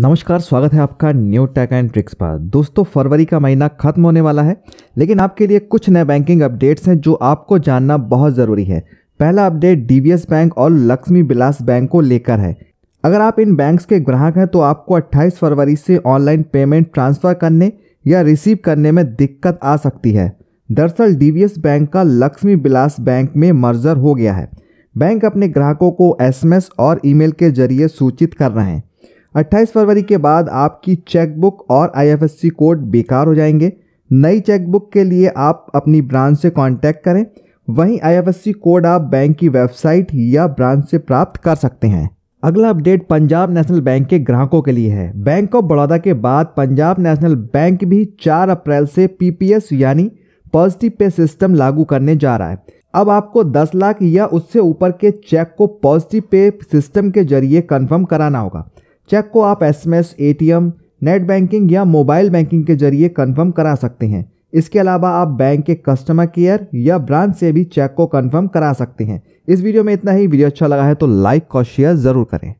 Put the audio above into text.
नमस्कार स्वागत है आपका न्यू टैक एंड ट्रिक्स पर दोस्तों फरवरी का महीना खत्म होने वाला है लेकिन आपके लिए कुछ नए बैंकिंग अपडेट्स हैं जो आपको जानना बहुत ज़रूरी है पहला अपडेट डी बैंक और लक्ष्मी बिलास बैंक को लेकर है अगर आप इन बैंक्स के ग्राहक हैं तो आपको 28 फरवरी से ऑनलाइन पेमेंट ट्रांसफ़र करने या रिसीव करने में दिक्कत आ सकती है दरअसल डी बैंक का लक्ष्मी बिलास बैंक में मर्जर हो गया है बैंक अपने ग्राहकों को एसएमएस और ईमेल के जरिए सूचित कर रहे हैं 28 फरवरी के बाद आपकी चेकबुक और आईएफएससी कोड बेकार हो जाएंगे नई चेकबुक के लिए आप अपनी ब्रांच से कांटेक्ट करें वहीं आईएफएससी कोड आप बैंक की वेबसाइट या ब्रांच से प्राप्त कर सकते हैं अगला अपडेट पंजाब नेशनल बैंक के ग्राहकों के लिए है बैंक ऑफ बड़ौदा के बाद पंजाब नेशनल बैंक भी 4 अप्रैल से पीपीएस यानी पॉजिटिव पे सिस्टम लागू करने जा रहा है अब आपको 10 लाख या उससे ऊपर के चेक को पॉजिटिव पे सिस्टम के जरिए कंफर्म कराना होगा चेक को आप S M S A T M net banking या मोबाइल बैंकिंग के जरिए कंफर्म करा सकते हैं इसके अलावा आप बैंक के कस्टमर केयर या ब्रांच से भी चेक को कंफर्म करा सकते हैं इस वीडियो में इतना ही वीडियो अच्छा लगा है तो लाइक और शेयर ज़रूर करें